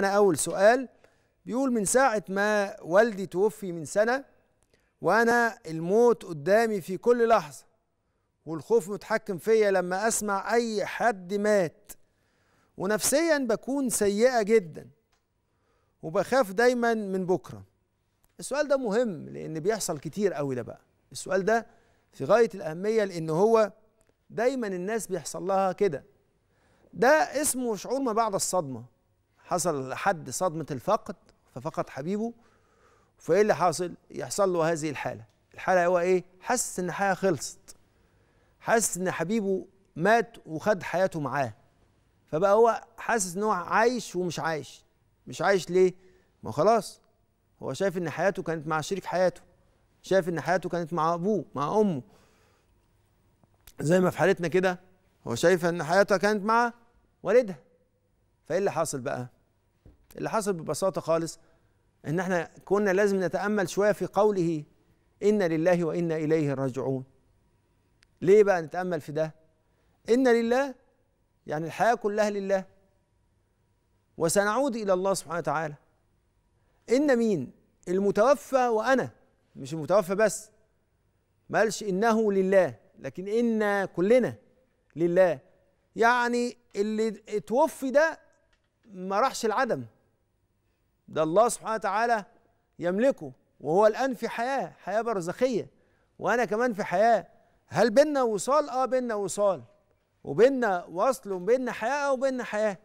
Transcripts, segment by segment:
أنا أول سؤال بيقول من ساعة ما والدي توفي من سنة وأنا الموت قدامي في كل لحظة والخوف متحكم فيا لما أسمع أي حد مات ونفسيا بكون سيئة جدا وبخاف دايما من بكرة السؤال ده مهم لأن بيحصل كتير قوي ده بقى السؤال ده في غاية الأهمية لأن هو دايما الناس بيحصل لها كده ده اسمه شعور ما بعد الصدمة حصل لحد صدمة الفقد ففقد حبيبه فايه اللي حاصل يحصل له هذه الحالة الحالة هو ايه حس ان الحياة خلصت حس ان حبيبه مات وخد حياته معاه فبقى هو حاسس ان هو عايش ومش عايش مش عايش ليه ما خلاص هو شايف ان حياته كانت مع شريك حياته شايف ان حياته كانت مع ابوه مع امه زي ما في حالتنا كده هو شايف ان حياته كانت مع والدها فايه اللي حاصل بقى اللي حصل ببساطه خالص ان احنا كنا لازم نتامل شويه في قوله انا لله وانا اليه راجعون ليه بقى نتامل في ده ان لله يعني الحياه كلها لله وسنعود الى الله سبحانه وتعالى ان مين المتوفى وانا مش المتوفى بس مالش انه لله لكن ان كلنا لله يعني اللي اتوفي ده ما راحش العدم ده الله سبحانه وتعالى يملكه وهو الآن في حياة حياة برزخية وأنا كمان في حياة هل بينا وصال؟ آه بينا وصال وبينا وصل وبينا حياة او بيننا حياة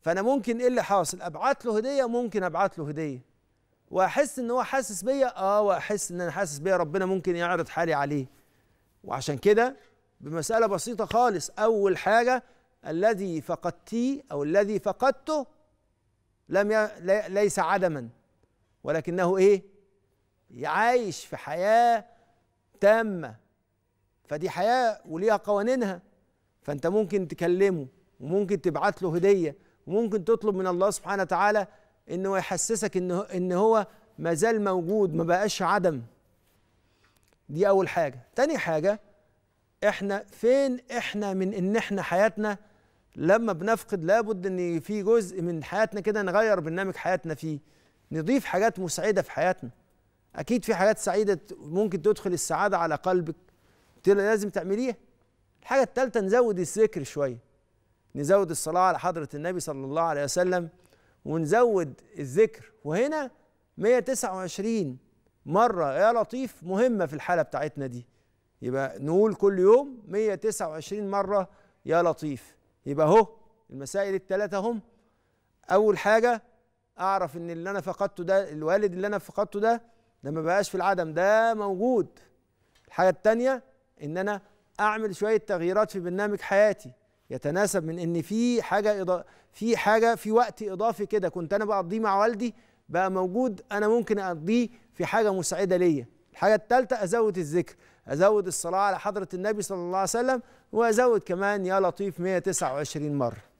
فأنا ممكن إيه اللي حاصل؟ أبعت له هدية ممكن أبعت له هدية وأحس إن هو حاسس بيا آه وأحس إن أنا حاسس بيا ربنا ممكن يعرض حالي عليه وعشان كده بمسألة بسيطة خالص أول حاجة الذي فقدتيه أو الذي فقدته لم ي... ليس عدما ولكنه ايه يعيش في حياه تامه فدي حياه وليها قوانينها فانت ممكن تكلمه وممكن تبعت له هديه وممكن تطلب من الله سبحانه وتعالى انه يحسسك ان ان هو ما زال موجود ما بقاش عدم دي اول حاجه تاني حاجه احنا فين احنا من ان احنا حياتنا لما بنفقد لابد ان في جزء من حياتنا كده نغير برنامج حياتنا فيه نضيف حاجات مسعده في حياتنا اكيد في حاجات سعيده ممكن تدخل السعاده على قلبك لازم تعمليها الحاجه الثالثه نزود الذكر شويه نزود الصلاه على حضره النبي صلى الله عليه وسلم ونزود الذكر وهنا 129 مره يا لطيف مهمه في الحاله بتاعتنا دي يبقى نقول كل يوم 129 مره يا لطيف يبقى اهو المسائل التلاتة هم اول حاجه اعرف ان اللي انا فقدته ده الوالد اللي انا فقدته ده ده ما بقاش في العدم ده موجود الحاجه الثانيه ان انا اعمل شويه تغييرات في برنامج حياتي يتناسب من ان في حاجه إضا... في حاجه في وقت اضافي كده كنت انا بقضيه مع والدي بقى موجود انا ممكن اقضيه في حاجه مسعده ليا الحاجة التالتة أزود الذكر أزود الصلاة على حضرة النبي صلى الله عليه وسلم وأزود كمان يا لطيف 129 مرة